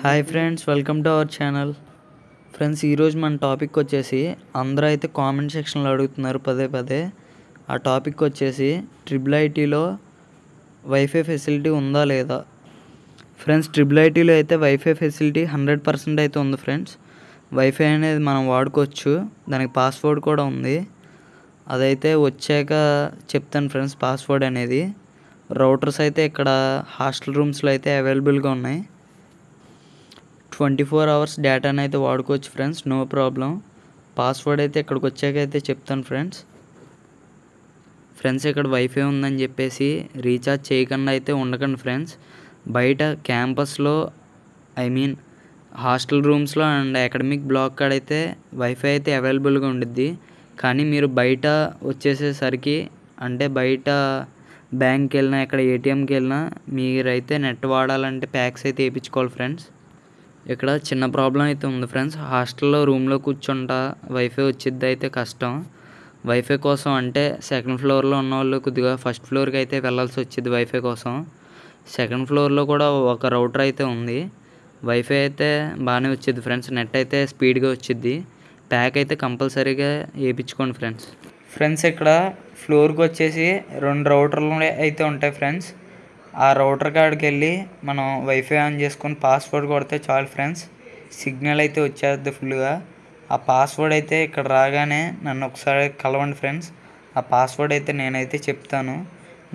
hi friends welcome to our channel friends ఈరోజు మన topic వచ్చేసి అందరూ అయితే కామెంట్ సెక్షన్లో అడుగుతున్నారు పదే పదే ఆ టాపిక్ వచ్చేసి ట్రిపుల్ ఐటీలో వైఫై ఫెసిలిటీ ఉందా లేదా ఫ్రెండ్స్ ట్రిపుల్ ఐటీలో అయితే వైఫై ఫెసిలిటీ హండ్రెడ్ పర్సెంట్ అయితే ఉంది ఫ్రెండ్స్ వైఫై అనేది మనం వాడుకోవచ్చు దానికి పాస్వర్డ్ కూడా ఉంది అదైతే వచ్చాక చెప్తాను ఫ్రెండ్స్ పాస్వర్డ్ అనేది రౌటర్స్ అయితే ఇక్కడ హాస్టల్ రూమ్స్లో అయితే అవైలబుల్గా ఉన్నాయి ట్వంటీ ఫోర్ అవర్స్ డేటాని అయితే వాడుకోవచ్చు ఫ్రెండ్స్ నో ప్రాబ్లం పాస్వర్డ్ అయితే ఇక్కడికి వచ్చాక అయితే చెప్తాను ఫ్రెండ్స్ ఫ్రెండ్స్ ఇక్కడ వైఫై ఉందని చెప్పేసి రీఛార్జ్ చేయకుండా అయితే ఉండకండి ఫ్రెండ్స్ బయట క్యాంపస్లో ఐ మీన్ హాస్టల్ రూమ్స్లో అండ్ అకాడమిక్ బ్లాక్ కాడైతే వైఫై అయితే అవైలబుల్గా ఉండిద్ది కానీ మీరు బయట వచ్చేసేసరికి అంటే బయట బ్యాంక్కి వెళ్ళినా ఎక్కడ ఏటీఎంకి వెళ్ళినా మీరైతే నెట్ వాడాలంటే ప్యాక్స్ అయితే వేయించుకోవాలి ఫ్రెండ్స్ ఇక్కడ చిన్న ప్రాబ్లం అయితే ఉంది ఫ్రెండ్స్ హాస్టల్లో రూమ్లో కూర్చుంటా వైఫై వచ్చిద్ది అయితే కష్టం వైఫై కోసం అంటే సెకండ్ ఫ్లోర్లో ఉన్న వాళ్ళు కొద్దిగా ఫస్ట్ ఫ్లోర్కి అయితే వెళ్ళాల్సి వచ్చింది వైఫై కోసం సెకండ్ ఫ్లోర్లో కూడా ఒక రౌటర్ అయితే ఉంది వైఫై అయితే బాగానే వచ్చింది ఫ్రెండ్స్ నెట్ అయితే స్పీడ్గా వచ్చింది ప్యాక్ అయితే కంపల్సరీగా వేయించుకోండి ఫ్రెండ్స్ ఫ్రెండ్స్ ఇక్కడ ఫ్లోర్కి వచ్చేసి రెండు రౌటర్లు అయితే ఉంటాయి ఫ్రెండ్స్ ఆ రౌటర్ కాడికి వెళ్ళి మనం వైఫై ఆన్ చేసుకొని పాస్వర్డ్ కొడితే చాలు ఫ్రెండ్స్ సిగ్నల్ అయితే వచ్చేస్తుంది ఫుల్గా ఆ పాస్వర్డ్ అయితే ఇక్కడ రాగానే నన్ను ఒకసారి కలవండి ఫ్రెండ్స్ ఆ పాస్వర్డ్ అయితే నేనైతే చెప్తాను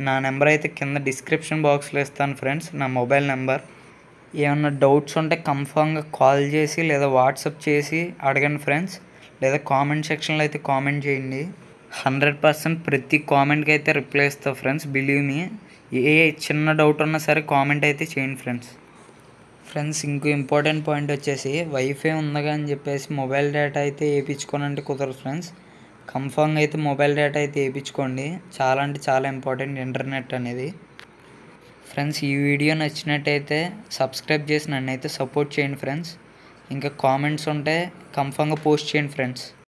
నా నెంబర్ అయితే కింద డిస్క్రిప్షన్ బాక్స్లో ఇస్తాను ఫ్రెండ్స్ నా మొబైల్ నెంబర్ ఏమన్నా డౌట్స్ ఉంటే కన్ఫామ్గా కాల్ చేసి లేదా వాట్సప్ చేసి అడగండి ఫ్రెండ్స్ లేదా కామెంట్ సెక్షన్లో అయితే కామెంట్ చేయండి హండ్రెడ్ పర్సెంట్ ప్రతి కామెంట్కి అయితే రిప్లై ఇస్తాను ఫ్రెండ్స్ బిలీవ్ మీ ఏ చిన్న డౌట్ ఉన్నా సరే కామెంట్ అయితే చేయండి ఫ్రెండ్స్ ఫ్రెండ్స్ ఇంకో ఇంపార్టెంట్ పాయింట్ వచ్చేసి వైఫై ఉందగా అని చెప్పేసి మొబైల్ డేటా అయితే వేయించుకోనంటే కుదరదు ఫ్రెండ్స్ కన్ఫామ్గా అయితే మొబైల్ డేటా అయితే వేయించుకోండి చాలా అంటే చాలా ఇంపార్టెంట్ ఇంటర్నెట్ అనేది ఫ్రెండ్స్ ఈ వీడియో నచ్చినట్టయితే సబ్స్క్రైబ్ చేసి నన్ను అయితే సపోర్ట్ చేయండి ఫ్రెండ్స్ ఇంకా కామెంట్స్ ఉంటే కన్ఫామ్గా పోస్ట్ చేయండి ఫ్రెండ్స్